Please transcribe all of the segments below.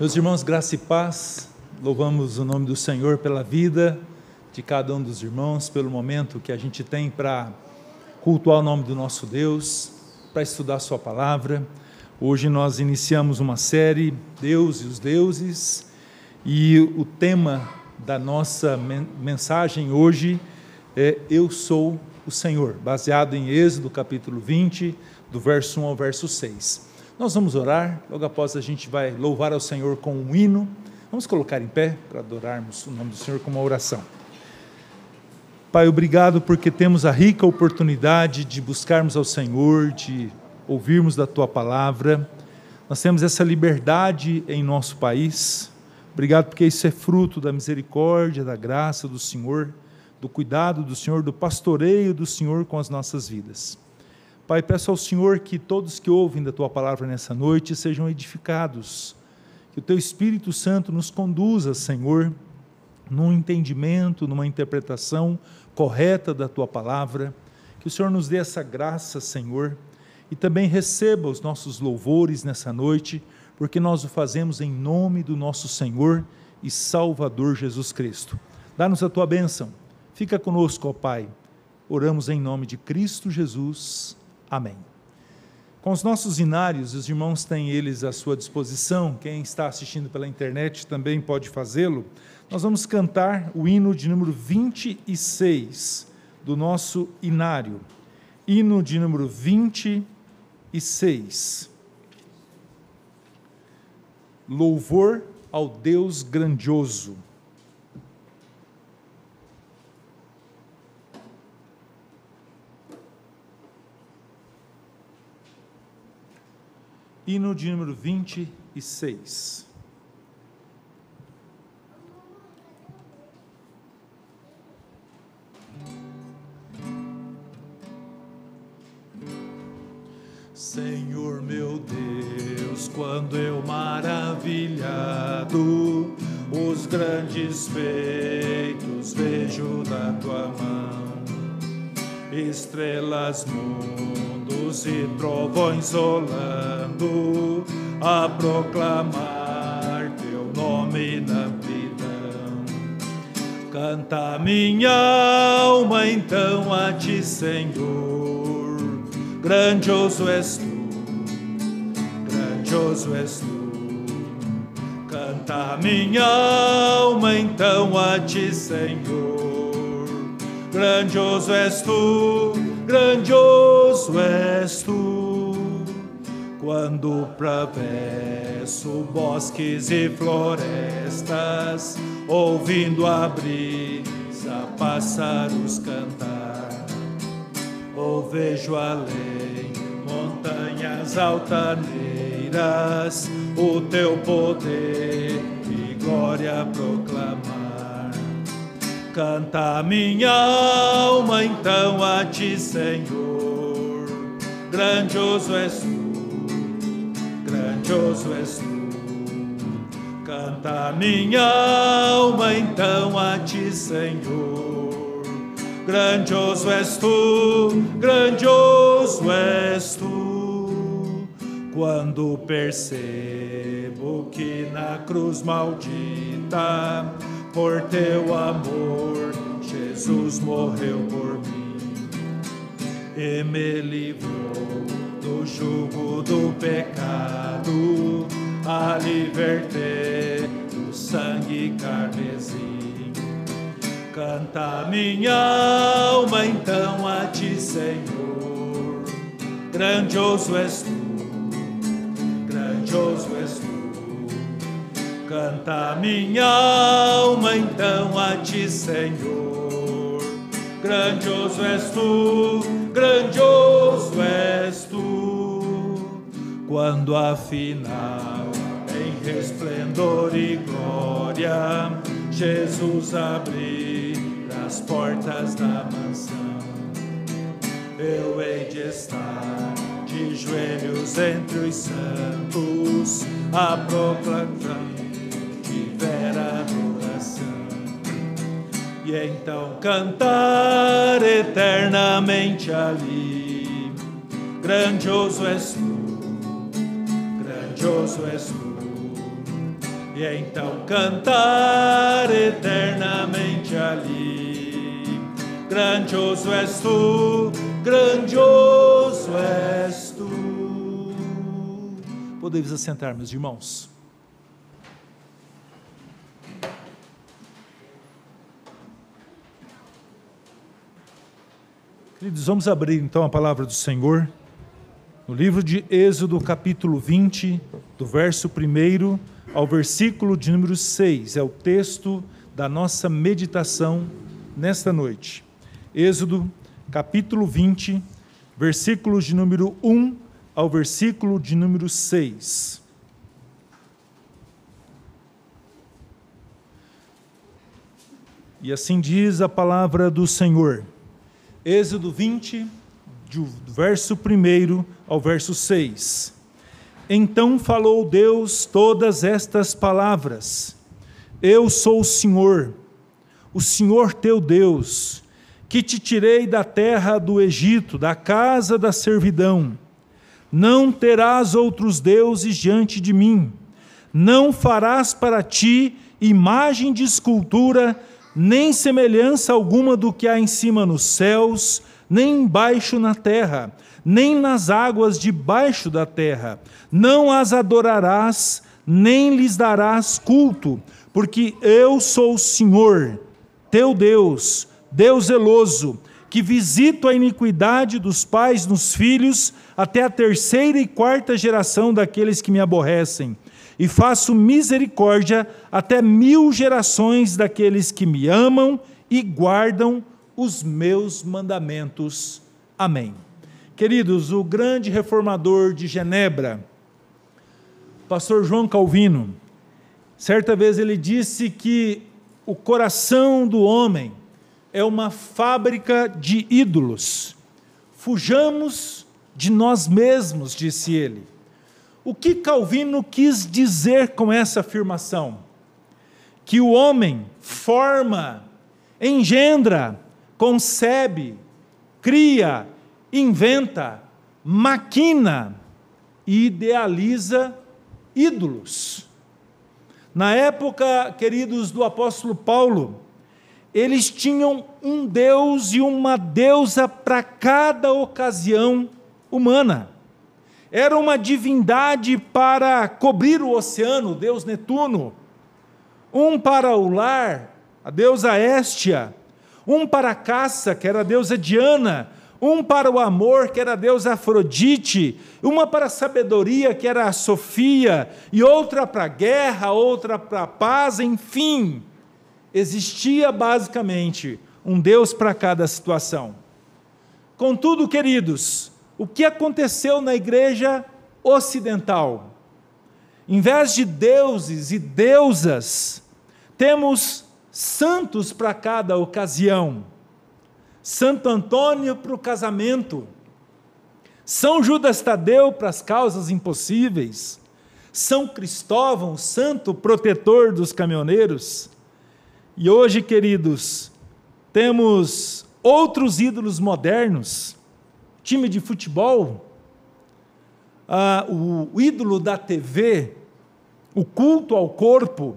Meus irmãos, graça e paz, louvamos o nome do Senhor pela vida de cada um dos irmãos, pelo momento que a gente tem para cultuar o nome do nosso Deus, para estudar Sua palavra. Hoje nós iniciamos uma série, Deus e os Deuses, e o tema da nossa mensagem hoje é Eu Sou o Senhor, baseado em Êxodo capítulo 20, do verso 1 ao verso 6. Nós vamos orar, logo após a gente vai louvar ao Senhor com um hino. Vamos colocar em pé para adorarmos o nome do Senhor com uma oração. Pai, obrigado porque temos a rica oportunidade de buscarmos ao Senhor, de ouvirmos da tua palavra. Nós temos essa liberdade em nosso país. Obrigado porque isso é fruto da misericórdia, da graça do Senhor, do cuidado do Senhor, do pastoreio do Senhor com as nossas vidas. Pai, peço ao Senhor que todos que ouvem da tua palavra nessa noite sejam edificados. Que o teu Espírito Santo nos conduza, Senhor, num entendimento, numa interpretação correta da tua palavra. Que o Senhor nos dê essa graça, Senhor, e também receba os nossos louvores nessa noite, porque nós o fazemos em nome do nosso Senhor e Salvador Jesus Cristo. Dá-nos a tua bênção. Fica conosco, ó Pai. Oramos em nome de Cristo Jesus. Amém. Com os nossos inários, os irmãos têm eles à sua disposição. Quem está assistindo pela internet também pode fazê-lo. Nós vamos cantar o hino de número 26 do nosso inário. Hino de número 26. Louvor ao Deus grandioso. Hino de número 26. Senhor meu Deus, quando eu maravilhado os grandes feitos vejo da tua mão estrelas, mundos e trovões olhando a proclamar teu nome na vida. Canta minha alma então a ti, Senhor, grandioso és tu, grandioso és tu. Canta minha alma então a ti, Senhor grandioso és tu, grandioso és tu. Quando atravesso bosques e florestas, ouvindo a brisa pássaros cantar, ou vejo além montanhas altaneiras, o teu poder e glória provar. Canta minha alma então a ti, Senhor. Grandioso és tu, grandioso és tu. Canta minha alma então a ti, Senhor. Grandioso és tu, grandioso és tu. Quando percebo que na cruz maldita por teu amor, Jesus morreu por mim e me livrou do jugo do pecado, a libertei do sangue carmesim. Canta minha alma então a ti, Senhor, grandioso és tu, grandioso és tu Canta minha alma então a ti, Senhor. Grandioso és tu, grandioso és tu. Quando afinal, em resplendor e glória, Jesus abrir as portas da mansão, eu hei de estar de joelhos entre os santos a proclamar e é então cantar eternamente ali. Grandioso és tu, grandioso és tu, e é então cantar eternamente ali. Grandioso és tu, grandioso és tu. Podemos assentar, meus irmãos. Queridos, vamos abrir então a palavra do Senhor no livro de Êxodo, capítulo 20, do verso 1 ao versículo de número 6. É o texto da nossa meditação nesta noite. Êxodo, capítulo 20, versículos de número 1 ao versículo de número 6. E assim diz a palavra do Senhor. Êxodo 20, do verso 1 ao verso 6. Então falou Deus todas estas palavras: Eu sou o Senhor, o Senhor teu Deus, que te tirei da terra do Egito, da casa da servidão. Não terás outros deuses diante de mim. Não farás para ti imagem de escultura nem semelhança alguma do que há em cima nos céus, nem embaixo na terra, nem nas águas debaixo da terra. Não as adorarás, nem lhes darás culto, porque eu sou o Senhor, teu Deus, Deus zeloso, que visito a iniquidade dos pais nos filhos até a terceira e quarta geração daqueles que me aborrecem e faço misericórdia até mil gerações daqueles que me amam e guardam os meus mandamentos. Amém. Queridos, o grande reformador de Genebra, pastor João Calvino, certa vez ele disse que o coração do homem é uma fábrica de ídolos. Fujamos de nós mesmos, disse ele o que Calvino quis dizer com essa afirmação? Que o homem forma, engendra, concebe, cria, inventa, maquina e idealiza ídolos. Na época, queridos do apóstolo Paulo, eles tinham um Deus e uma deusa para cada ocasião humana era uma divindade para cobrir o oceano, deus Netuno, um para o lar, a deusa Éstia, um para a caça, que era a deusa Diana, um para o amor, que era a deusa Afrodite, uma para a sabedoria, que era a Sofia, e outra para a guerra, outra para a paz, enfim. Existia basicamente um deus para cada situação. Contudo, queridos, o que aconteceu na igreja ocidental? Em vez de deuses e deusas, temos santos para cada ocasião. Santo Antônio para o casamento, São Judas Tadeu para as causas impossíveis, São Cristóvão, santo protetor dos caminhoneiros. E hoje, queridos, temos outros ídolos modernos time de futebol, ah, o, ídolo da TV, o culto ao corpo,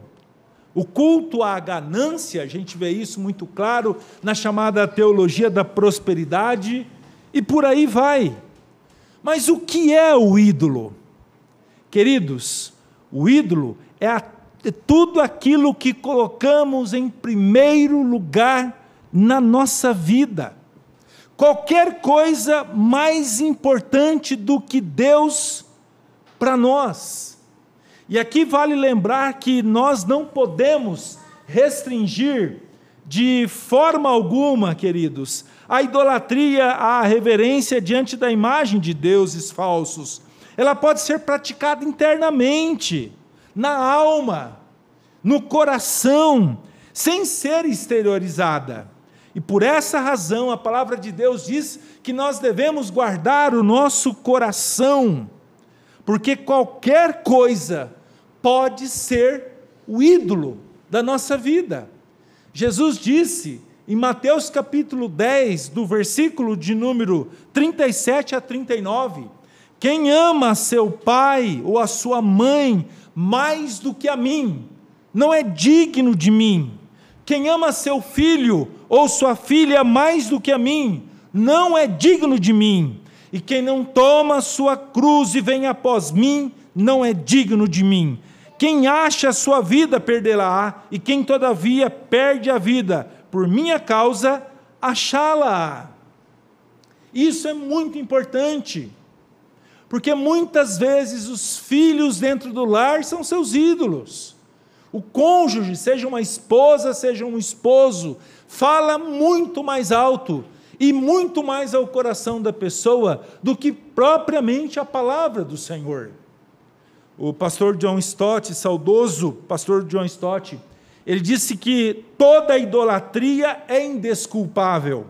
o culto à ganância, a gente vê isso muito claro na chamada teologia da prosperidade, e por aí vai. Mas o que é o ídolo? Queridos, o ídolo é, a, é tudo aquilo que colocamos em primeiro lugar na nossa vida qualquer coisa mais importante do que Deus para nós. E aqui vale lembrar que nós não podemos restringir de forma alguma, queridos, a idolatria, a reverência diante da imagem de deuses falsos. Ela pode ser praticada internamente, na alma, no coração, sem ser exteriorizada. E por essa razão a palavra de Deus diz que nós devemos guardar o nosso coração, porque qualquer coisa pode ser o ídolo da nossa vida. Jesus disse em Mateus capítulo 10, do versículo de número 37 a 39, quem ama seu pai ou a sua mãe mais do que a mim, não é digno de mim. Quem ama seu filho ou sua filha mais do que a mim, não é digno de mim. E quem não toma sua cruz e vem após mim, não é digno de mim. Quem acha a sua vida perdê-la, e quem todavia perde a vida por minha causa, achá-la. Isso é muito importante, porque muitas vezes os filhos dentro do lar são seus ídolos. O cônjuge, seja uma esposa, seja um esposo, fala muito mais alto e muito mais ao coração da pessoa do que propriamente a palavra do Senhor. O pastor John Stott, saudoso pastor John Stott, ele disse que toda idolatria é indesculpável.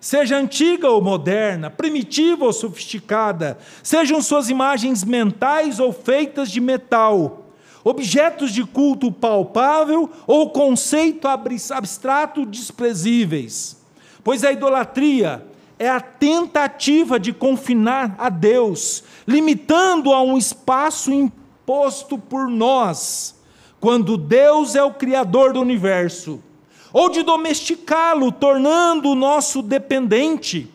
Seja antiga ou moderna, primitiva ou sofisticada, sejam suas imagens mentais ou feitas de metal, objetos de culto palpável ou conceito abstrato desprezíveis. Pois a idolatria é a tentativa de confinar a Deus, limitando a um espaço imposto por nós, quando Deus é o Criador do universo, ou de domesticá-lo, tornando-o nosso dependente,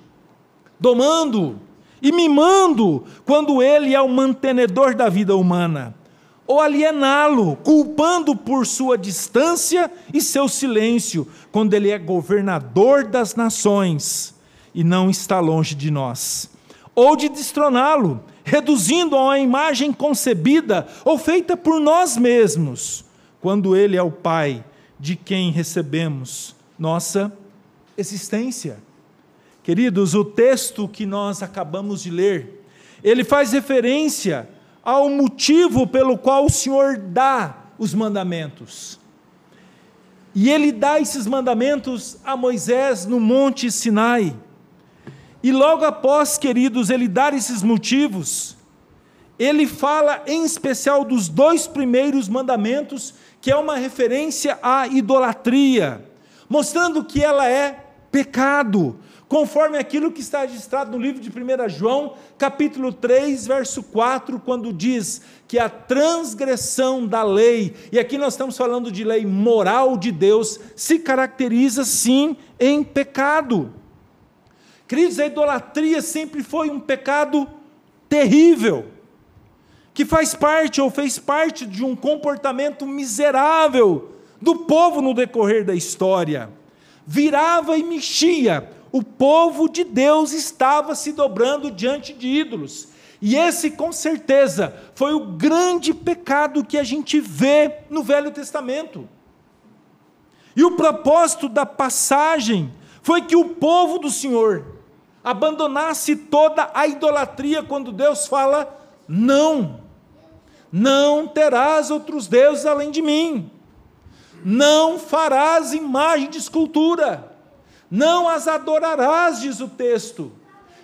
domando e mimando quando ele é o mantenedor da vida humana ou aliená-lo, culpando por sua distância e seu silêncio, quando ele é governador das nações e não está longe de nós, ou de destroná-lo, reduzindo-o a uma imagem concebida ou feita por nós mesmos, quando ele é o Pai de quem recebemos nossa existência. Queridos, o texto que nós acabamos de ler, ele faz referência ao motivo pelo qual o Senhor dá os mandamentos. E ele dá esses mandamentos a Moisés no Monte Sinai. E logo após, queridos, ele dar esses motivos, ele fala em especial dos dois primeiros mandamentos, que é uma referência à idolatria, mostrando que ela é pecado, conforme aquilo que está registrado no livro de 1 João, capítulo 3, verso 4, quando diz que a transgressão da lei, e aqui nós estamos falando de lei moral de Deus, se caracteriza sim em pecado. Queridos, a idolatria sempre foi um pecado terrível, que faz parte ou fez parte de um comportamento miserável do povo no decorrer da história. Virava e mexia o povo de Deus estava se dobrando diante de ídolos. E esse, com certeza, foi o grande pecado que a gente vê no Velho Testamento. E o propósito da passagem foi que o povo do Senhor abandonasse toda a idolatria quando Deus fala: não, não terás outros deuses além de mim, não farás imagem de escultura não as adorarás, diz o texto.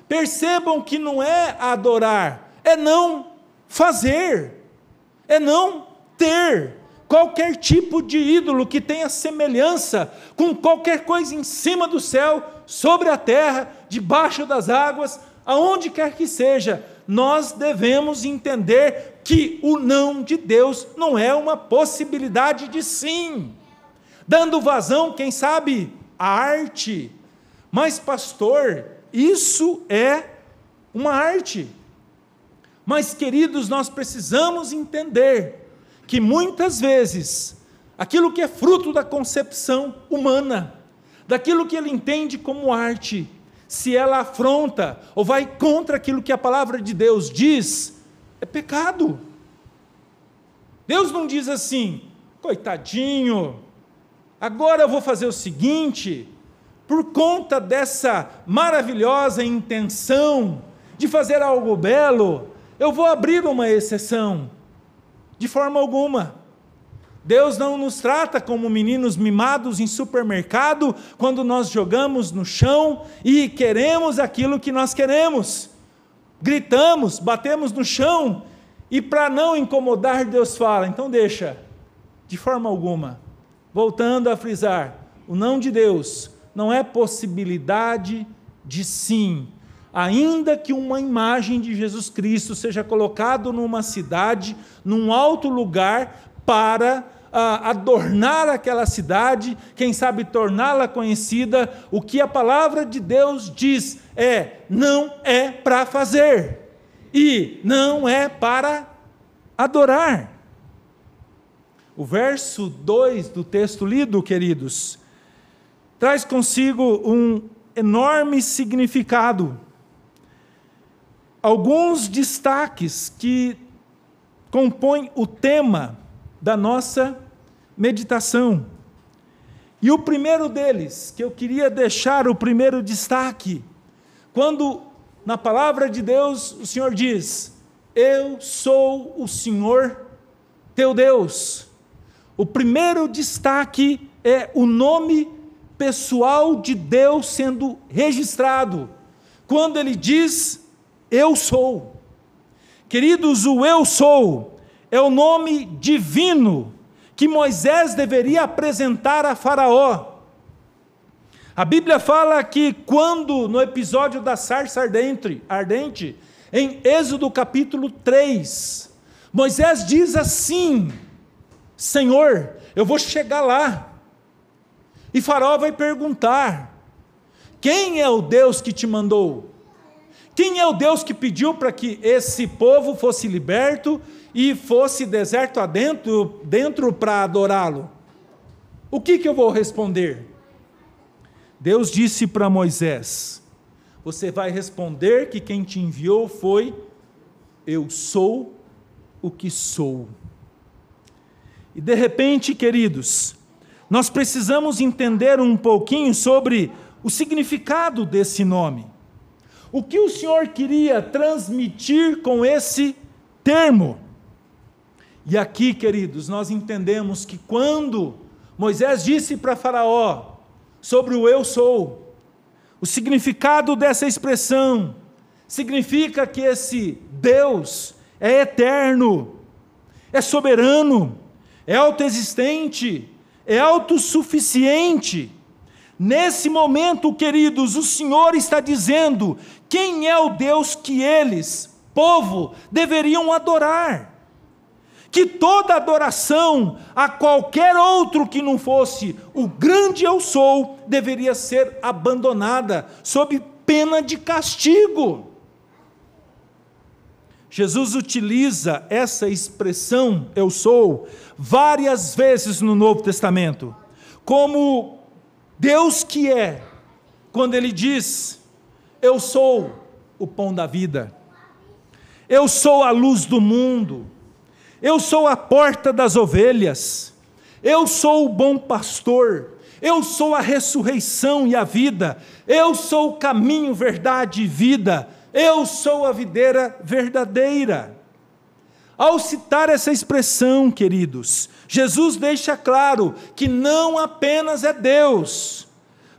Percebam que não é adorar, é não fazer, é não ter qualquer tipo de ídolo que tenha semelhança com qualquer coisa em cima do céu, sobre a terra, debaixo das águas, aonde quer que seja, nós devemos entender que o não de Deus não é uma possibilidade de sim, dando vazão, quem sabe, a arte. Mas, pastor, isso é uma arte. Mas, queridos, nós precisamos entender que muitas vezes aquilo que é fruto da concepção humana, daquilo que ele entende como arte, se ela afronta ou vai contra aquilo que a palavra de Deus diz, é pecado. Deus não diz assim, coitadinho, Agora eu vou fazer o seguinte, por conta dessa maravilhosa intenção de fazer algo belo, eu vou abrir uma exceção. De forma alguma. Deus não nos trata como meninos mimados em supermercado quando nós jogamos no chão e queremos aquilo que nós queremos. Gritamos, batemos no chão e para não incomodar, Deus fala: então deixa, de forma alguma voltando a frisar, o não de Deus não é possibilidade de sim. Ainda que uma imagem de Jesus Cristo seja colocada numa cidade, num alto lugar, para ah, adornar aquela cidade, quem sabe torná-la conhecida, o que a palavra de Deus diz é: não é para fazer e não é para adorar. O verso 2 do texto lido, queridos, traz consigo um enorme significado. Alguns destaques que compõem o tema da nossa meditação. E o primeiro deles, que eu queria deixar o primeiro destaque, quando na palavra de Deus o Senhor diz: Eu sou o Senhor teu Deus o primeiro destaque é o nome pessoal de Deus sendo registrado. Quando ele diz eu sou. Queridos, o eu sou é o nome divino que Moisés deveria apresentar a Faraó. A Bíblia fala que quando no episódio da sarça ardente, ardente em Êxodo capítulo 3, Moisés diz assim: Senhor, eu vou chegar lá. E Faraó vai perguntar: Quem é o Deus que te mandou? Quem é o Deus que pediu para que esse povo fosse liberto e fosse deserto adentro, dentro para adorá-lo? O que, que eu vou responder? Deus disse para Moisés: Você vai responder que quem te enviou foi Eu sou o que sou. E de repente, queridos, nós precisamos entender um pouquinho sobre o significado desse nome. O que o Senhor queria transmitir com esse termo? E aqui, queridos, nós entendemos que quando Moisés disse para Faraó sobre o eu sou, o significado dessa expressão significa que esse Deus é eterno, é soberano, é autoexistente, é autossuficiente. Nesse momento, queridos, o Senhor está dizendo quem é o Deus que eles, povo, deveriam adorar. Que toda adoração a qualquer outro que não fosse o grande eu sou deveria ser abandonada sob pena de castigo. Jesus utiliza essa expressão, eu sou, várias vezes no Novo Testamento. Como Deus que é, quando ele diz: Eu sou o pão da vida, eu sou a luz do mundo, eu sou a porta das ovelhas, eu sou o bom pastor, eu sou a ressurreição e a vida, eu sou o caminho, verdade e vida. Eu sou a videira verdadeira. Ao citar essa expressão, queridos, Jesus deixa claro que não apenas é Deus,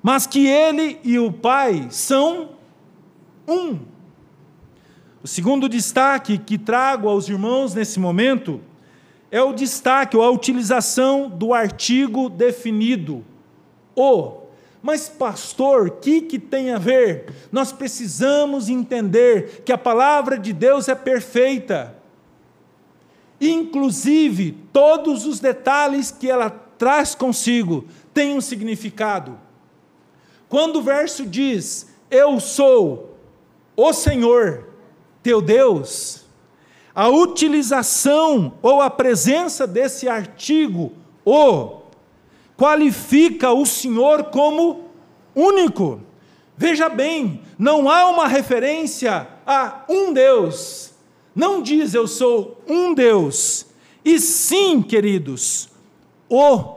mas que ele e o Pai são um. O segundo destaque que trago aos irmãos nesse momento é o destaque ou a utilização do artigo definido o. Mas, pastor, o que, que tem a ver? Nós precisamos entender que a palavra de Deus é perfeita. Inclusive, todos os detalhes que ela traz consigo têm um significado. Quando o verso diz: Eu sou o Senhor teu Deus, a utilização ou a presença desse artigo, o, qualifica o Senhor como único. Veja bem, não há uma referência a um Deus. Não diz eu sou um Deus. E sim, queridos, o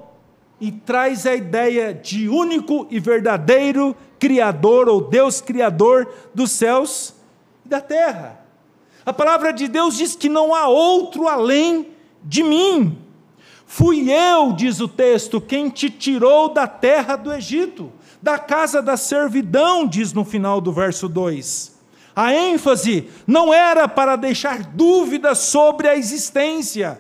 e traz a ideia de único e verdadeiro Criador ou Deus Criador dos céus e da terra. A palavra de Deus diz que não há outro além de mim. Fui eu, diz o texto, quem te tirou da terra do Egito, da casa da servidão, diz no final do verso 2. A ênfase não era para deixar dúvidas sobre a existência.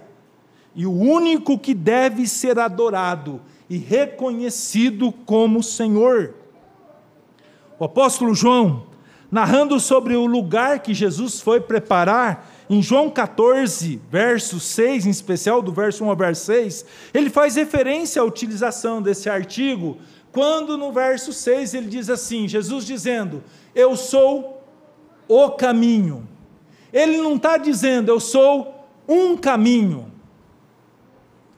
E o único que deve ser adorado e reconhecido como Senhor. O apóstolo João, narrando sobre o lugar que Jesus foi preparar, em João 14, verso 6, em especial do verso 1 ao verso 6, ele faz referência à utilização desse artigo, quando no verso 6 ele diz assim: Jesus dizendo, Eu sou o caminho. Ele não está dizendo, Eu sou um caminho.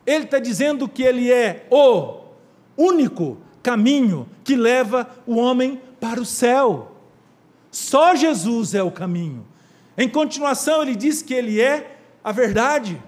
Ele está dizendo que ele é o único caminho que leva o homem para o céu. Só Jesus é o caminho. Em continuação, ele diz que ele é a verdade.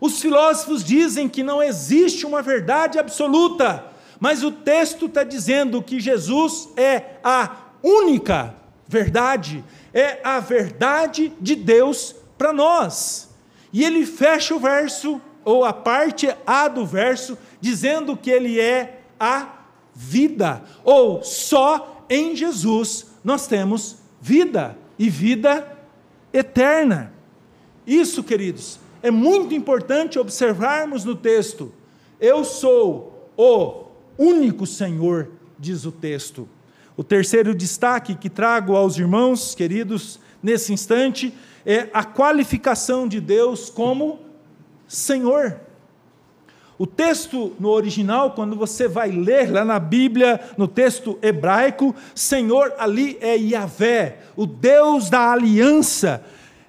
Os filósofos dizem que não existe uma verdade absoluta, mas o texto está dizendo que Jesus é a única verdade, é a verdade de Deus para nós. E ele fecha o verso, ou a parte A do verso, dizendo que ele é a vida, ou só em Jesus nós temos vida, e vida eterna. Isso, queridos, é muito importante observarmos no texto. Eu sou o único Senhor, diz o texto. O terceiro destaque que trago aos irmãos queridos nesse instante é a qualificação de Deus como Senhor. O texto no original, quando você vai ler lá na Bíblia, no texto hebraico, Senhor ali é Yahvé, o Deus da aliança,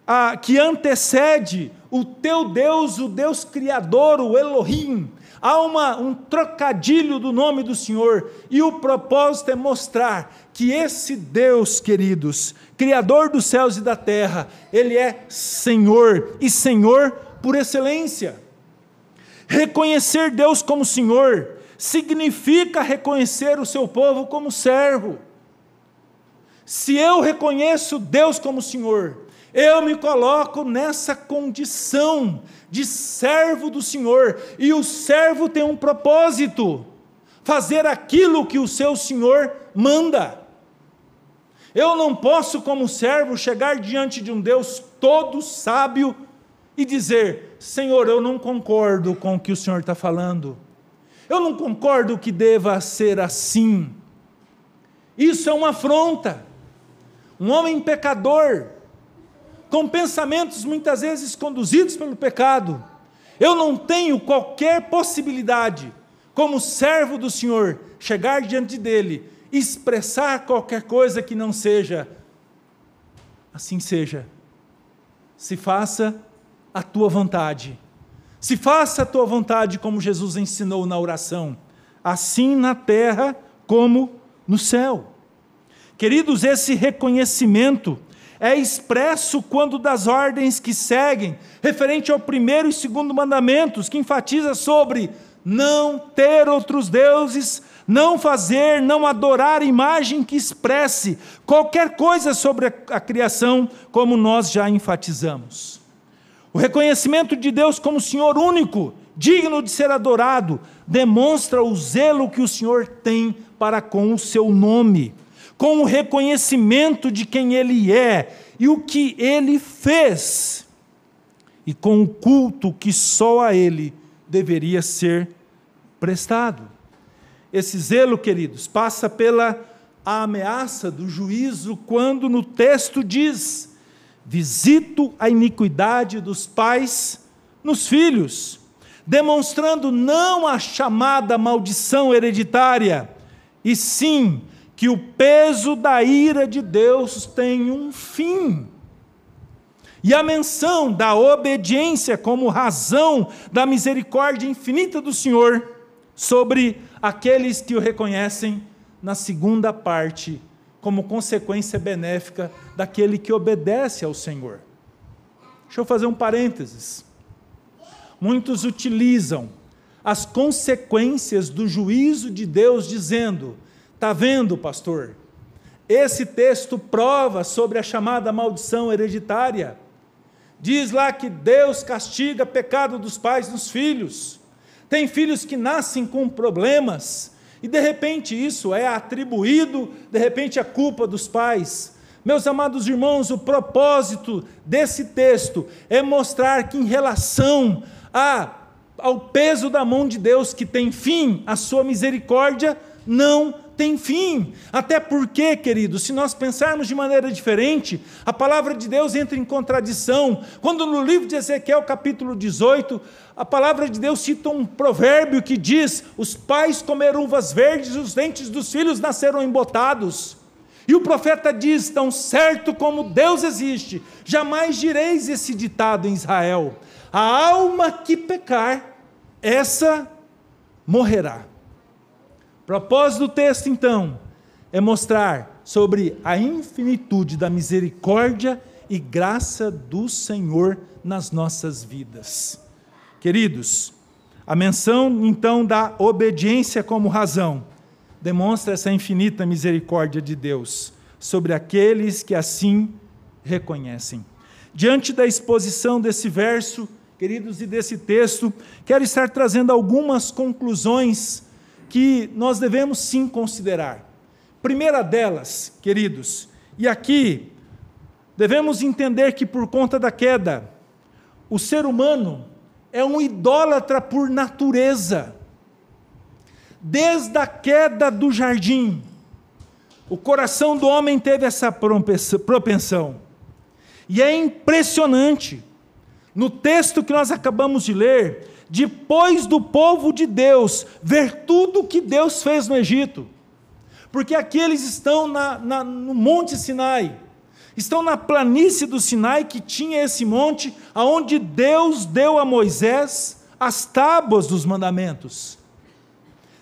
a, que antecede o teu Deus, o Deus criador, o Elohim. Há uma, um trocadilho do nome do Senhor, e o propósito é mostrar que esse Deus, queridos, Criador dos céus e da terra, Ele é Senhor, e Senhor por excelência. Reconhecer Deus como Senhor significa reconhecer o seu povo como servo. Se eu reconheço Deus como Senhor, eu me coloco nessa condição de servo do Senhor, e o servo tem um propósito: fazer aquilo que o seu Senhor manda. Eu não posso, como servo, chegar diante de um Deus todo sábio e dizer: Senhor, eu não concordo com o que o Senhor está falando, eu não concordo que deva ser assim. Isso é uma afronta. Um homem pecador, com pensamentos muitas vezes conduzidos pelo pecado, eu não tenho qualquer possibilidade, como servo do Senhor, chegar diante dele, expressar qualquer coisa que não seja. Assim seja. Se faça a tua vontade. Se faça a tua vontade, como Jesus ensinou na oração, assim na terra como no céu. Queridos, esse reconhecimento é expresso quando das ordens que seguem, referente ao primeiro e segundo mandamentos, que enfatiza sobre não ter outros deuses, não fazer, não adorar imagem que expresse qualquer coisa sobre a criação, como nós já enfatizamos. O reconhecimento de Deus como Senhor único, digno de ser adorado, demonstra o zelo que o Senhor tem para com o seu nome, com o reconhecimento de quem ele é e o que ele fez, e com o culto que só a ele deveria ser prestado. Esse zelo, queridos, passa pela ameaça do juízo quando no texto diz: visito a iniquidade dos pais nos filhos, demonstrando não a chamada maldição hereditária, e sim que o peso da ira de Deus tem um fim. E a menção da obediência como razão da misericórdia infinita do Senhor sobre aqueles que o reconhecem na segunda parte como consequência benéfica daquele que obedece ao Senhor. Deixa eu fazer um parênteses. Muitos utilizam as consequências do juízo de Deus, dizendo: Está vendo, pastor? Esse texto prova sobre a chamada maldição hereditária. Diz lá que Deus castiga pecado dos pais nos filhos. Tem filhos que nascem com problemas e de repente isso é atribuído, de repente, à culpa dos pais. Meus amados irmãos, o propósito desse texto é mostrar que, em relação a, ao peso da mão de Deus que tem fim, a sua misericórdia não tem fim. Até porque, queridos, se nós pensarmos de maneira diferente, a palavra de Deus entra em contradição. Quando no livro de Ezequiel, capítulo 18, a palavra de Deus cita um provérbio que diz: Os pais comeram uvas verdes, os dentes dos filhos nasceram embotados. E o profeta diz: Tão certo como Deus existe, jamais direis esse ditado em Israel. A alma que pecar, essa morrerá. Propósito do texto, então, é mostrar sobre a infinitude da misericórdia e graça do Senhor nas nossas vidas. Queridos, a menção então da obediência como razão demonstra essa infinita misericórdia de Deus sobre aqueles que assim reconhecem. Diante da exposição desse verso, queridos, e desse texto, quero estar trazendo algumas conclusões que nós devemos sim considerar. Primeira delas, queridos, e aqui devemos entender que por conta da queda, o ser humano é um idólatra por natureza. Desde a queda do jardim, o coração do homem teve essa propensão. E é impressionante no texto que nós acabamos de ler, depois do povo de Deus ver tudo o que Deus fez no Egito, porque aqui eles estão na, na, no Monte Sinai, estão na planície do Sinai, que tinha esse monte, aonde Deus deu a Moisés as tábuas dos mandamentos.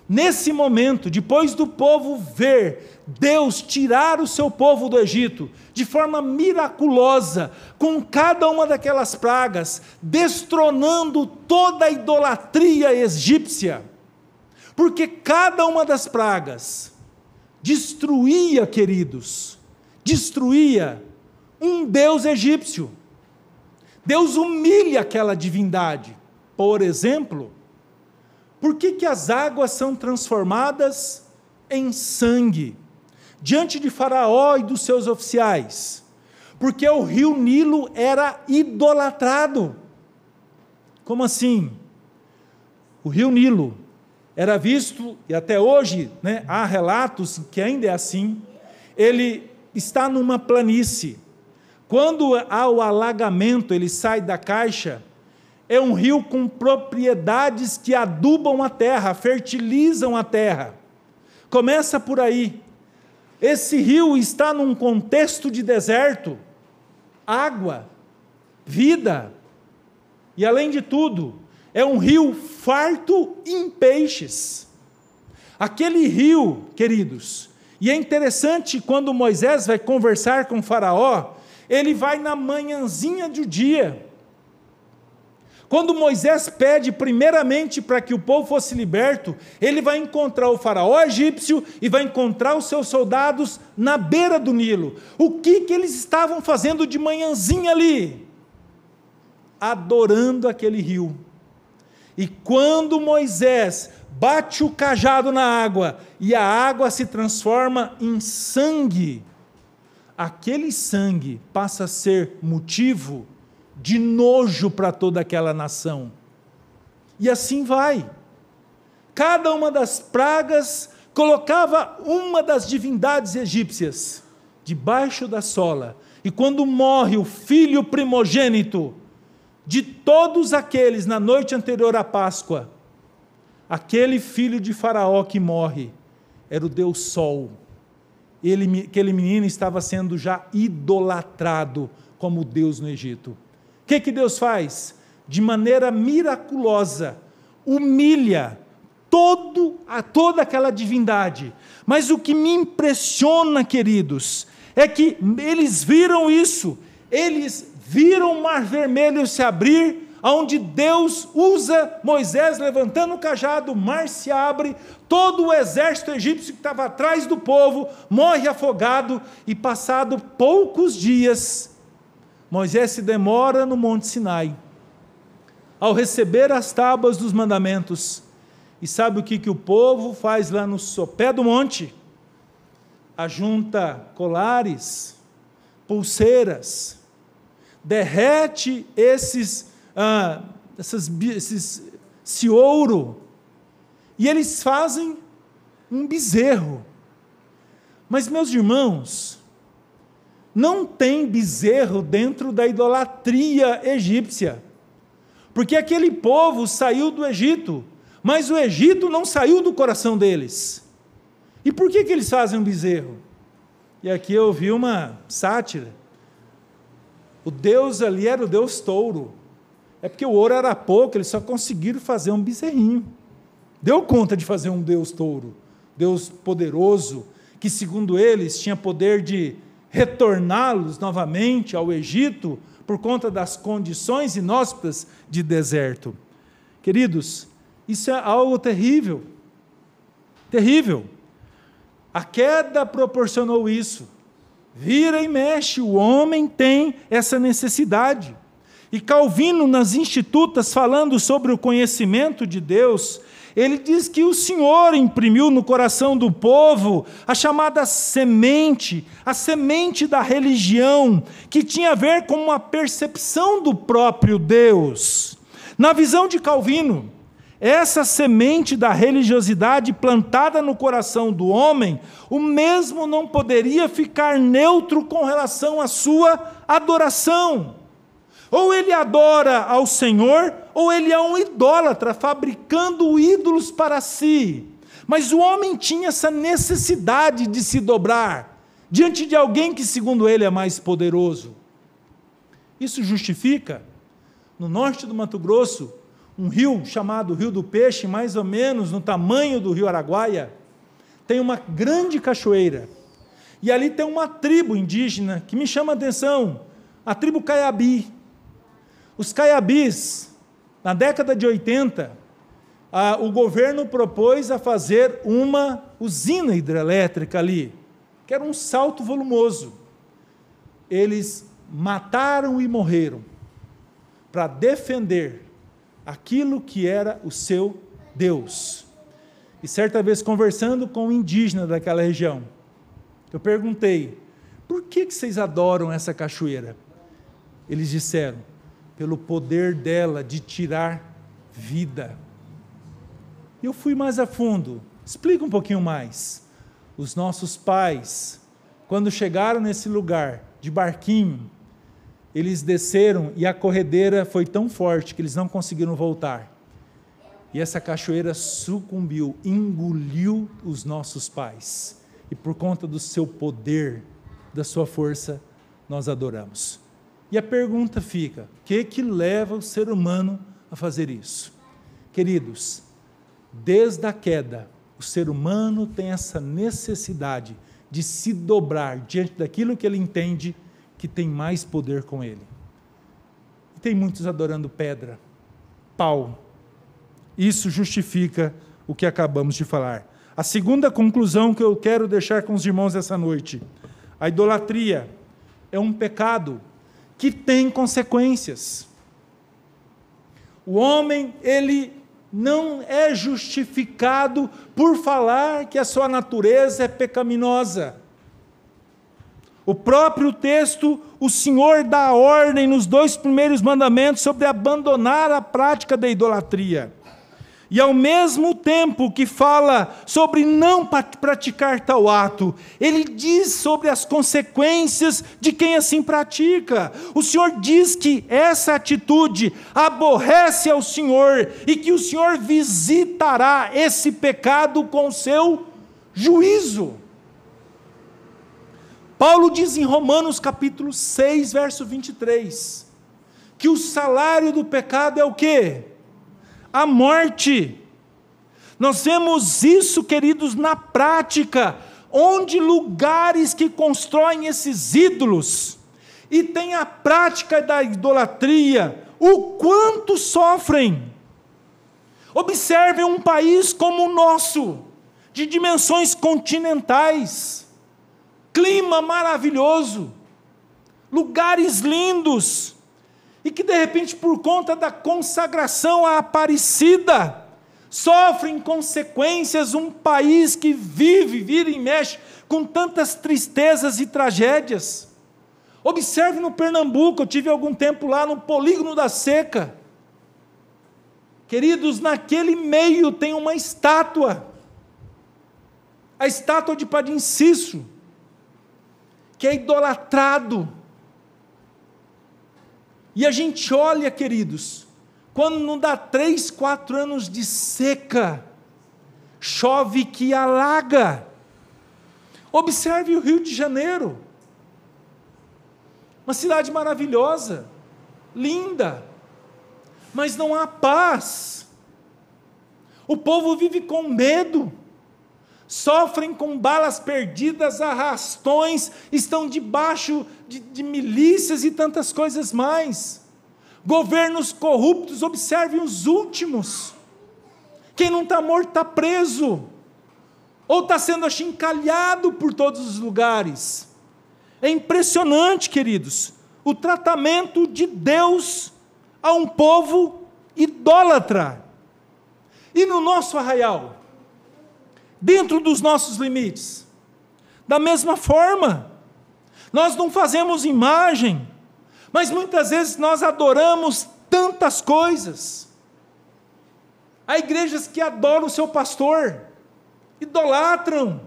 Nesse momento, depois do povo ver Deus tirar o seu povo do Egito de forma miraculosa, com cada uma daquelas pragas, destronando toda a idolatria egípcia, porque cada uma das pragas destruía, queridos, destruía um deus egípcio. Deus humilha aquela divindade. Por exemplo, por que, que as águas são transformadas em sangue diante de Faraó e dos seus oficiais? Porque o rio Nilo era idolatrado. Como assim? O rio Nilo era visto, e até hoje né, há relatos que ainda é assim, ele está numa planície. Quando há o alagamento, ele sai da caixa é um rio com propriedades que adubam a terra, fertilizam a terra. Começa por aí. Esse rio está num contexto de deserto, água, vida, e além de tudo, é um rio farto em peixes. Aquele rio, queridos, e é interessante quando Moisés vai conversar com Faraó, ele vai na manhãzinha do dia quando Moisés pede primeiramente para que o povo fosse liberto, ele vai encontrar o faraó egípcio e vai encontrar os seus soldados na beira do Nilo. O que, que eles estavam fazendo de manhãzinha ali? Adorando aquele rio. E quando Moisés bate o cajado na água e a água se transforma em sangue, aquele sangue passa a ser motivo de nojo para toda aquela nação. E assim vai. Cada uma das pragas colocava uma das divindades egípcias debaixo da sola. E quando morre o filho primogênito de todos aqueles na noite anterior à Páscoa, aquele filho de Faraó que morre era o Deus Sol. Ele, aquele menino estava sendo já idolatrado como Deus no Egito. O que, que Deus faz? De maneira miraculosa, humilha todo, a toda aquela divindade. Mas o que me impressiona, queridos, é que eles viram isso, eles viram o mar vermelho se abrir, onde Deus usa Moisés levantando o cajado, o mar se abre, todo o exército egípcio que estava atrás do povo morre afogado, e passado poucos dias, Moisés se demora no Monte Sinai, ao receber as tábuas dos mandamentos. E sabe o que, que o povo faz lá no sopé do monte? Ajunta colares, pulseiras, derrete esses, ah, essas, esses, esse ouro, e eles fazem um bezerro. Mas, meus irmãos, não tem bezerro dentro da idolatria egípcia. Porque aquele povo saiu do Egito, mas o Egito não saiu do coração deles. E por que, que eles fazem um bezerro? E aqui eu vi uma sátira. O Deus ali era o Deus touro. É porque o ouro era pouco, eles só conseguiram fazer um bezerrinho. Deu conta de fazer um Deus touro, Deus poderoso, que segundo eles tinha poder de retorná-los novamente ao Egito por conta das condições inóspitas de deserto. Queridos, isso é algo terrível. Terrível. A queda proporcionou isso. Vira e mexe, o homem tem essa necessidade. E Calvino, nas Institutas, falando sobre o conhecimento de Deus, ele diz que o Senhor imprimiu no coração do povo a chamada semente, a semente da religião, que tinha a ver com uma percepção do próprio Deus. Na visão de Calvino, essa semente da religiosidade plantada no coração do homem, o mesmo não poderia ficar neutro com relação à sua adoração. Ou ele adora ao Senhor, ou ele é um idólatra, fabricando ídolos para si. Mas o homem tinha essa necessidade de se dobrar diante de alguém que, segundo ele, é mais poderoso. Isso justifica, no norte do Mato Grosso, um rio chamado Rio do Peixe, mais ou menos no tamanho do rio Araguaia, tem uma grande cachoeira. E ali tem uma tribo indígena que me chama a atenção, a tribo Caiabi. Os caiabis, na década de 80, a, o governo propôs a fazer uma usina hidrelétrica ali, que era um salto volumoso. Eles mataram e morreram para defender aquilo que era o seu Deus. E certa vez, conversando com um indígena daquela região, eu perguntei: por que, que vocês adoram essa cachoeira? Eles disseram: pelo poder dela de tirar vida. Eu fui mais a fundo. Explica um pouquinho mais. Os nossos pais, quando chegaram nesse lugar de barquinho, eles desceram e a corredeira foi tão forte que eles não conseguiram voltar. E essa cachoeira sucumbiu, engoliu os nossos pais. E por conta do seu poder, da sua força, nós adoramos. E a pergunta fica: o que, que leva o ser humano a fazer isso? Queridos, desde a queda, o ser humano tem essa necessidade de se dobrar diante daquilo que ele entende que tem mais poder com ele. E tem muitos adorando pedra, pau. Isso justifica o que acabamos de falar. A segunda conclusão que eu quero deixar com os irmãos essa noite: a idolatria é um pecado que tem consequências. O homem, ele não é justificado por falar que a sua natureza é pecaminosa. O próprio texto, o Senhor dá ordem nos dois primeiros mandamentos sobre abandonar a prática da idolatria e ao mesmo tempo que fala sobre não praticar tal ato, ele diz sobre as consequências de quem assim pratica. O Senhor diz que essa atitude aborrece ao Senhor e que o Senhor visitará esse pecado com seu juízo. Paulo diz em Romanos capítulo 6, verso 23, que o salário do pecado é o quê? a morte. Nós vemos isso, queridos, na prática, onde lugares que constroem esses ídolos e têm a prática da idolatria, o quanto sofrem. Observem um país como o nosso, de dimensões continentais, clima maravilhoso, lugares lindos, e que de repente, por conta da consagração à Aparecida, sofrem consequências um país que vive, vira e mexe com tantas tristezas e tragédias. Observe no Pernambuco, eu tive algum tempo lá no polígono da seca. Queridos, naquele meio tem uma estátua. A estátua de Padre Inciso, que é idolatrado e a gente olha, queridos, quando não dá três, quatro anos de seca, chove que alaga. Observe o Rio de Janeiro, uma cidade maravilhosa, linda, mas não há paz. O povo vive com medo sofrem com balas perdidas, arrastões, estão debaixo de, de milícias e tantas coisas mais. Governos corruptos, observem os últimos. Quem não está morto está preso, ou está sendo achincalhado por todos os lugares. É impressionante, queridos, o tratamento de Deus a um povo idólatra. E no nosso arraial? dentro dos nossos limites. Da mesma forma, nós não fazemos imagem, mas muitas vezes nós adoramos tantas coisas. Há igrejas que adoram o seu pastor, idolatram.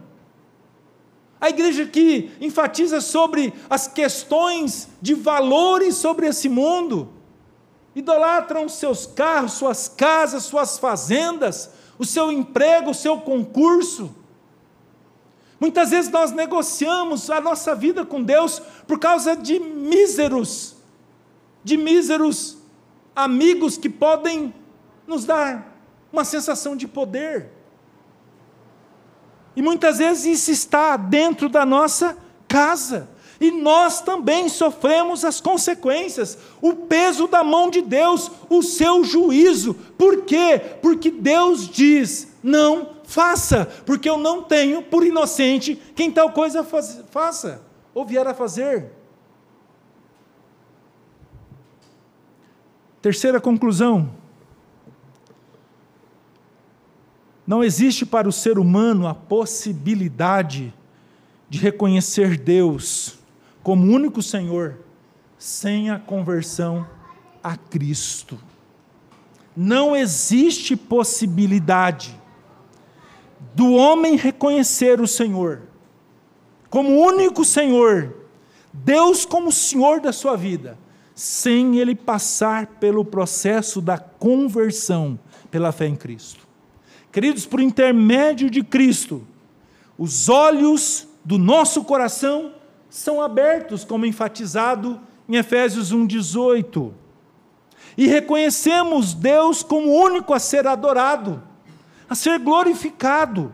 A igreja que enfatiza sobre as questões de valores sobre esse mundo, idolatram seus carros, suas casas, suas fazendas, o seu emprego, o seu concurso. Muitas vezes nós negociamos a nossa vida com Deus por causa de míseros, de míseros amigos que podem nos dar uma sensação de poder. E muitas vezes isso está dentro da nossa casa. E nós também sofremos as consequências, o peso da mão de Deus, o seu juízo. Por quê? Porque Deus diz: não faça, porque eu não tenho por inocente quem tal coisa faz, faça ou vier a fazer. Terceira conclusão: não existe para o ser humano a possibilidade de reconhecer Deus como único Senhor sem a conversão a Cristo. Não existe possibilidade do homem reconhecer o Senhor como único Senhor, Deus como Senhor da sua vida, sem ele passar pelo processo da conversão pela fé em Cristo. Queridos, por intermédio de Cristo, os olhos do nosso coração são abertos, como enfatizado em Efésios 1,18. E reconhecemos Deus como único a ser adorado, a ser glorificado.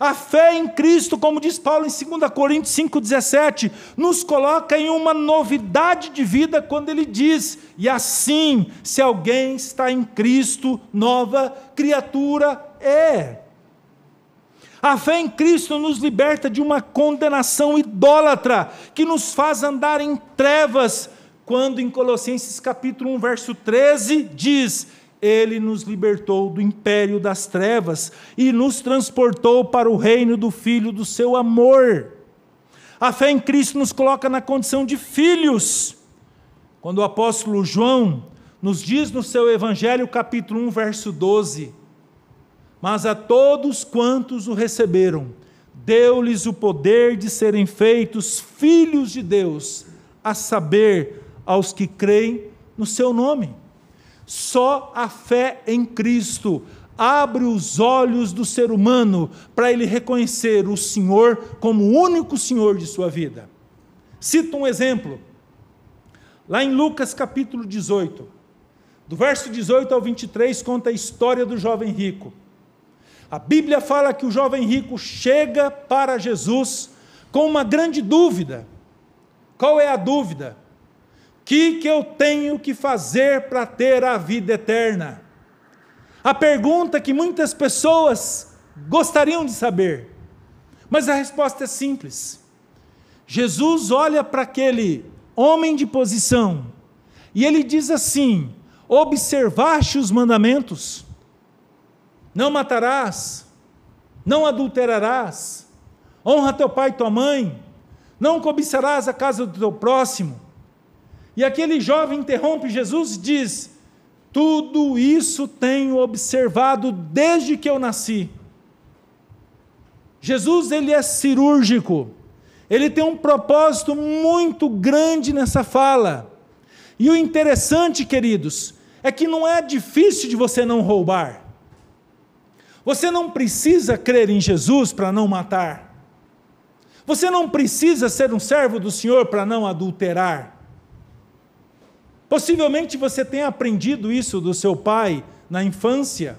A fé em Cristo, como diz Paulo em 2 Coríntios 5,17, nos coloca em uma novidade de vida quando ele diz: E assim, se alguém está em Cristo, nova criatura é. A fé em Cristo nos liberta de uma condenação idólatra que nos faz andar em trevas, quando em Colossenses capítulo 1, verso 13 diz: ele nos libertou do império das trevas e nos transportou para o reino do Filho do seu amor. A fé em Cristo nos coloca na condição de filhos. Quando o apóstolo João nos diz no seu Evangelho, capítulo 1, verso 12: mas a todos quantos o receberam, deu-lhes o poder de serem feitos filhos de Deus, a saber, aos que creem no seu nome. Só a fé em Cristo abre os olhos do ser humano para ele reconhecer o Senhor como o único Senhor de sua vida. Cito um exemplo. Lá em Lucas capítulo 18, do verso 18 ao 23, conta a história do jovem rico. A Bíblia fala que o jovem rico chega para Jesus com uma grande dúvida. Qual é a dúvida? O que, que eu tenho que fazer para ter a vida eterna? A pergunta que muitas pessoas gostariam de saber, mas a resposta é simples. Jesus olha para aquele homem de posição e ele diz assim: observaste os mandamentos? não matarás, não adulterarás, honra teu pai e tua mãe, não cobiçarás a casa do teu próximo. E aquele jovem interrompe Jesus e diz: Tudo isso tenho observado desde que eu nasci. Jesus ele é cirúrgico. Ele tem um propósito muito grande nessa fala. E o interessante, queridos, é que não é difícil de você não roubar. Você não precisa crer em Jesus para não matar. Você não precisa ser um servo do Senhor para não adulterar. Possivelmente você tenha aprendido isso do seu pai na infância.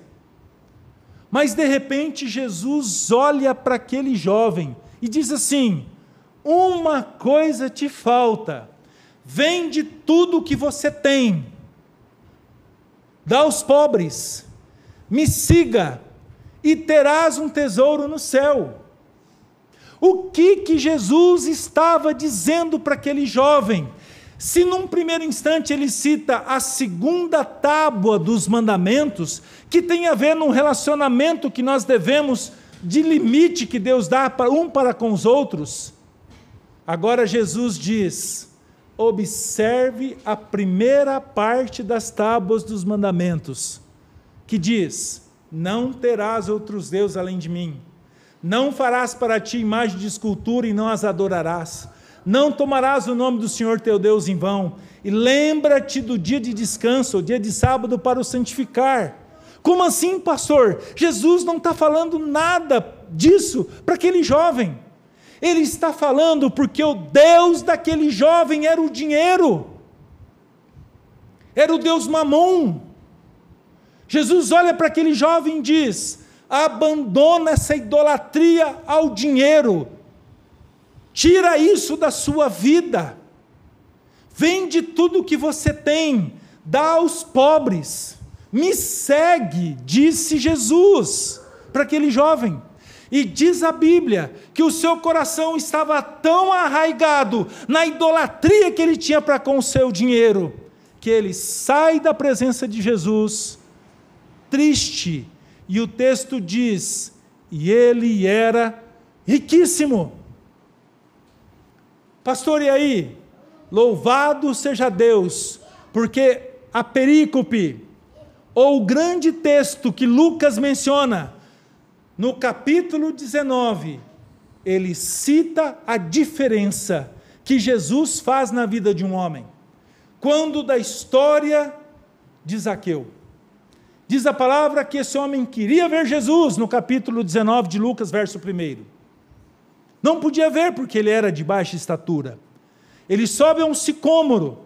Mas de repente Jesus olha para aquele jovem e diz assim: Uma coisa te falta. Vende tudo o que você tem. Dá aos pobres. Me siga e terás um tesouro no céu. O que que Jesus estava dizendo para aquele jovem? Se num primeiro instante ele cita a segunda tábua dos mandamentos, que tem a ver num relacionamento que nós devemos de limite que Deus dá para um para com os outros, agora Jesus diz: observe a primeira parte das tábuas dos mandamentos, que diz: não terás outros deuses além de mim. Não farás para ti imagem de escultura e não as adorarás. Não tomarás o nome do Senhor teu Deus em vão. E lembra-te do dia de descanso, o dia de sábado, para o santificar. Como assim, pastor? Jesus não está falando nada disso para aquele jovem. Ele está falando porque o Deus daquele jovem era o dinheiro, era o Deus Mamon. Jesus olha para aquele jovem e diz: abandona essa idolatria ao dinheiro, tira isso da sua vida, vende tudo o que você tem, dá aos pobres, me segue, disse Jesus para aquele jovem. E diz a Bíblia que o seu coração estava tão arraigado na idolatria que ele tinha para com o seu dinheiro, que ele sai da presença de Jesus triste, e o texto diz: e ele era riquíssimo. Pastor, e aí? Louvado seja Deus, porque a perícope, ou o grande texto que Lucas menciona, no capítulo 19, ele cita a diferença que Jesus faz na vida de um homem. Quando da história de Zaqueu. Diz a palavra que esse homem queria ver Jesus no capítulo 19 de Lucas, verso 1. Não podia ver porque ele era de baixa estatura. Ele sobe a um sicômoro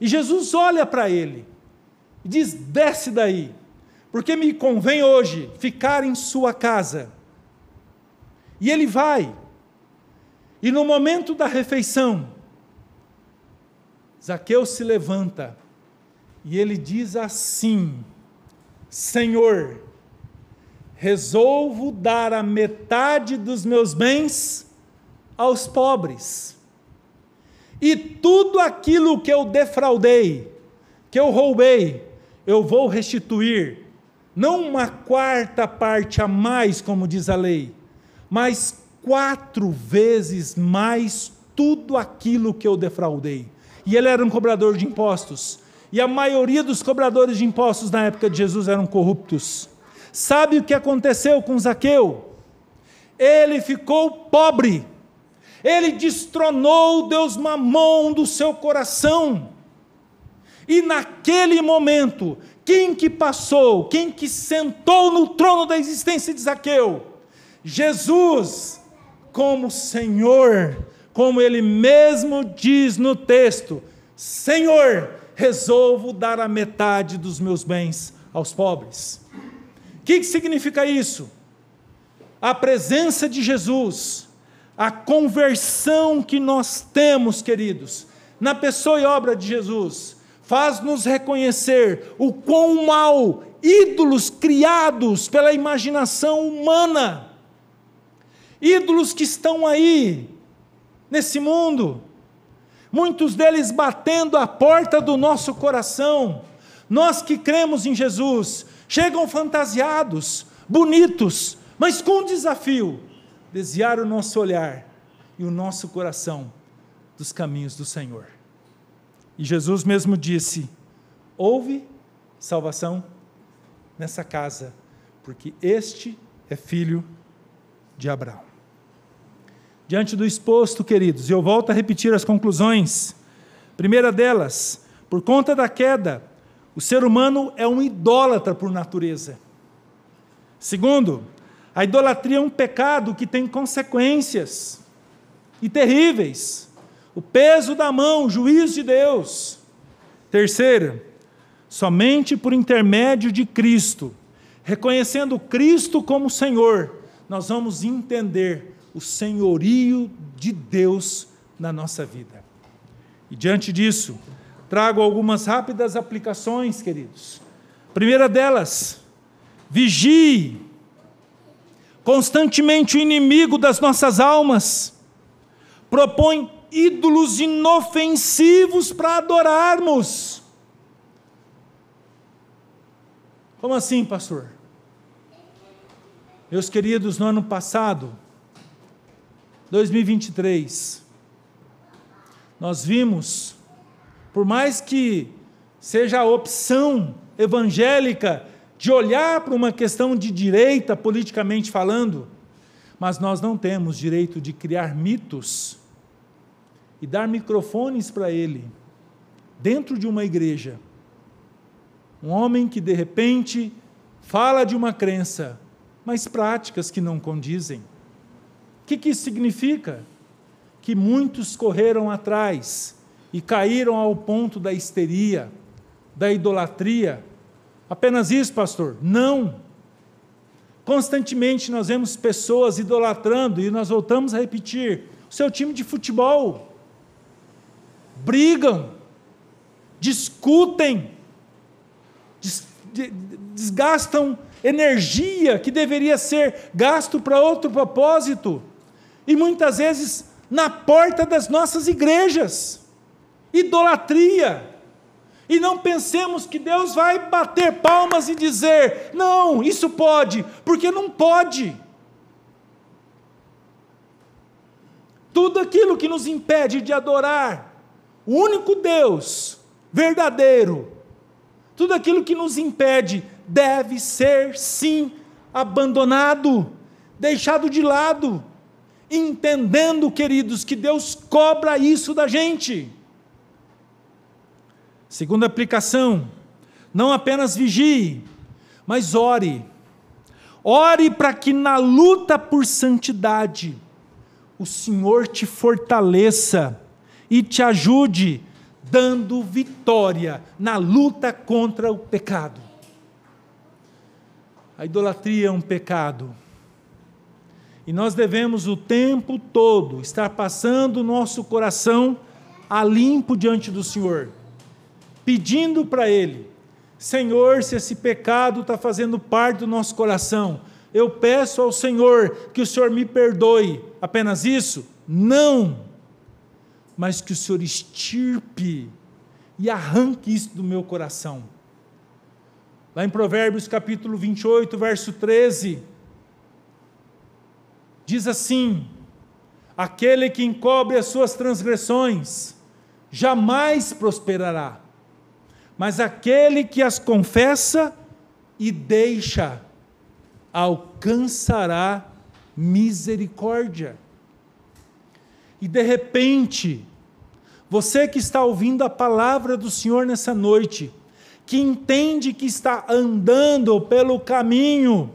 e Jesus olha para ele e diz: Desce daí, porque me convém hoje ficar em sua casa. E ele vai. E no momento da refeição, Zaqueu se levanta e ele diz assim: Senhor, resolvo dar a metade dos meus bens aos pobres. E tudo aquilo que eu defraudei, que eu roubei, eu vou restituir, não uma quarta parte a mais, como diz a lei, mas quatro vezes mais tudo aquilo que eu defraudei. E ele era um cobrador de impostos e a maioria dos cobradores de impostos na época de Jesus eram corruptos. Sabe o que aconteceu com Zaqueu? Ele ficou pobre, ele destronou o Deus Mamon do seu coração. E naquele momento, quem que passou, quem que sentou no trono da existência de Zaqueu? Jesus, como Senhor, como ele mesmo diz no texto: Senhor, resolvo dar a metade dos meus bens aos pobres. O que, que significa isso? A presença de Jesus, a conversão que nós temos, queridos, na pessoa e obra de Jesus, faz-nos reconhecer o quão mal ídolos criados pela imaginação humana, ídolos que estão aí nesse mundo, muitos deles batendo a porta do nosso coração. Nós que cremos em Jesus, chegam fantasiados, bonitos, mas com um desafio: desviar o nosso olhar e o nosso coração dos caminhos do Senhor. E Jesus mesmo disse: Houve salvação nessa casa, porque este é filho de Abraão. Diante do exposto, queridos, e eu volto a repetir as conclusões. Primeira delas, por conta da queda, o ser humano é um idólatra por natureza. Segundo, a idolatria é um pecado que tem consequências e terríveis. O peso da mão, o juiz de Deus. Terceira, somente por intermédio de Cristo, reconhecendo Cristo como Senhor, nós vamos entender o senhorio de Deus na nossa vida. E diante disso, trago algumas rápidas aplicações, queridos. primeira delas, vigie constantemente o inimigo das nossas almas, propõe ídolos inofensivos para adorarmos. Como assim, pastor? Meus queridos, no ano passado, 2023, nós vimos, por mais que seja a opção evangélica de olhar para uma questão de direita, politicamente falando, mas nós não temos direito de criar mitos e dar microfones para ele dentro de uma igreja. Um homem que de repente fala de uma crença, mas práticas que não condizem que, que isso significa? Que muitos correram atrás e caíram ao ponto da histeria, da idolatria. Apenas isso, pastor? Não. Constantemente nós vemos pessoas idolatrando, e nós voltamos a repetir: o seu time de futebol. Brigam, discutem, des, desgastam energia que deveria ser gasto para outro propósito e muitas vezes na porta das nossas igrejas. Idolatria. E não pensemos que Deus vai bater palmas e dizer: não, isso pode, porque não pode. Tudo aquilo que nos impede de adorar o único Deus verdadeiro, tudo aquilo que nos impede deve ser sim abandonado, deixado de lado entendendo, queridos, que Deus cobra isso da gente. Segunda aplicação: não apenas vigie, mas ore. Ore para que na luta por santidade o Senhor te fortaleça e te ajude, dando vitória na luta contra o pecado. A idolatria é um pecado e nós devemos o tempo todo estar passando o nosso coração a limpo diante do Senhor, pedindo para Ele: Senhor, se esse pecado está fazendo parte do nosso coração, eu peço ao Senhor que o Senhor me perdoe. Apenas isso? Não! Mas que o Senhor estirpe e arranque isso do meu coração. Lá em Provérbios capítulo 28, verso 13 diz assim: Aquele que encobre as suas transgressões jamais prosperará, mas aquele que as confessa e deixa alcançará misericórdia. E de repente, você que está ouvindo a palavra do Senhor nessa noite, que entende que está andando pelo caminho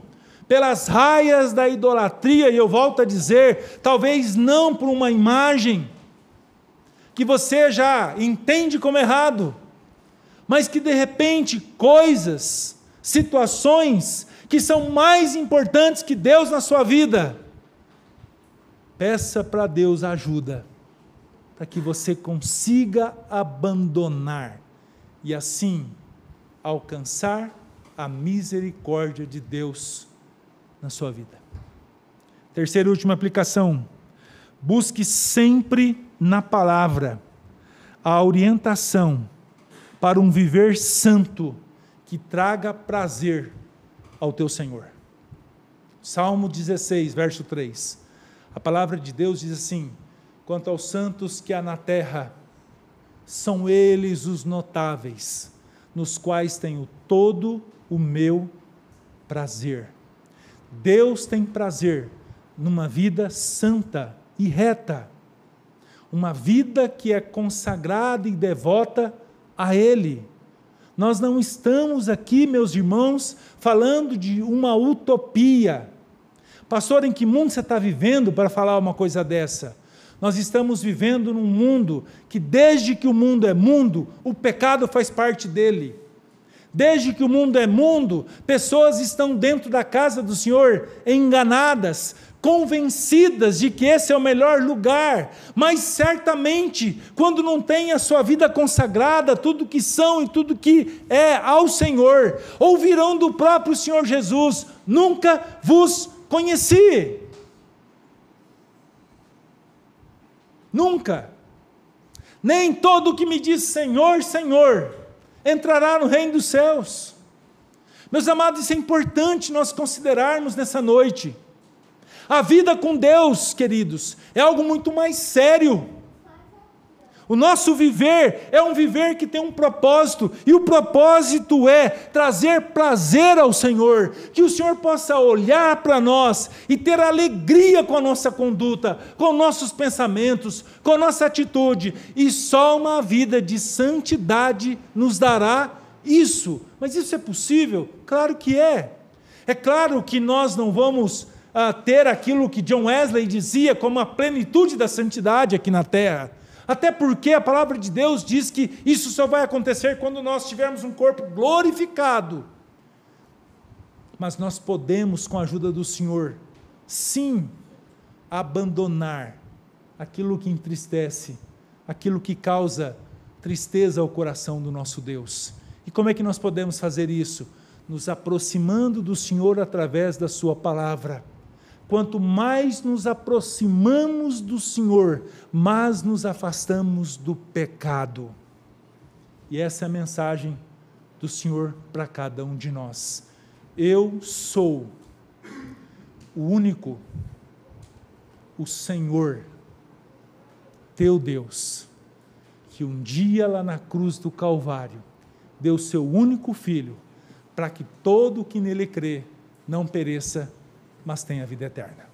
pelas raias da idolatria, e eu volto a dizer, talvez não por uma imagem que você já entende como errado, mas que de repente coisas, situações que são mais importantes que Deus na sua vida, peça para Deus ajuda, para que você consiga abandonar e assim alcançar a misericórdia de Deus na sua vida. Terceira e última aplicação: busque sempre na palavra a orientação para um viver santo que traga prazer ao teu Senhor. Salmo 16, verso 3. A palavra de Deus diz assim: Quanto aos santos que há na terra, são eles os notáveis, nos quais tenho todo o meu prazer. Deus tem prazer numa vida santa e reta, uma vida que é consagrada e devota a Ele. Nós não estamos aqui, meus irmãos, falando de uma utopia. Pastor, em que mundo você está vivendo para falar uma coisa dessa? Nós estamos vivendo num mundo que, desde que o mundo é mundo, o pecado faz parte dele. Desde que o mundo é mundo, pessoas estão dentro da casa do Senhor enganadas, convencidas de que esse é o melhor lugar, mas certamente, quando não tem a sua vida consagrada, tudo que são e tudo que é ao Senhor, ouvirão do próprio Senhor Jesus: Nunca vos conheci. Nunca. Nem todo o que me diz Senhor, Senhor entrará no reino dos céus. Meus amados, isso é importante nós considerarmos nessa noite. A vida com Deus, queridos, é algo muito mais sério o nosso viver é um viver que tem um propósito, e o propósito é trazer prazer ao Senhor, que o Senhor possa olhar para nós e ter alegria com a nossa conduta, com nossos pensamentos, com a nossa atitude, e só uma vida de santidade nos dará isso. Mas isso é possível? Claro que é. É claro que nós não vamos ah, ter aquilo que John Wesley dizia como a plenitude da santidade aqui na terra. Até porque a palavra de Deus diz que isso só vai acontecer quando nós tivermos um corpo glorificado. Mas nós podemos, com a ajuda do Senhor, sim, abandonar aquilo que entristece, aquilo que causa tristeza ao coração do nosso Deus. E como é que nós podemos fazer isso? Nos aproximando do Senhor através da Sua palavra. Quanto mais nos aproximamos do Senhor, mais nos afastamos do pecado. E essa é a mensagem do Senhor para cada um de nós. Eu sou o único, o Senhor, teu Deus, que um dia lá na cruz do Calvário deu seu único filho para que todo o que nele crê não pereça, mas tem a vida eterna.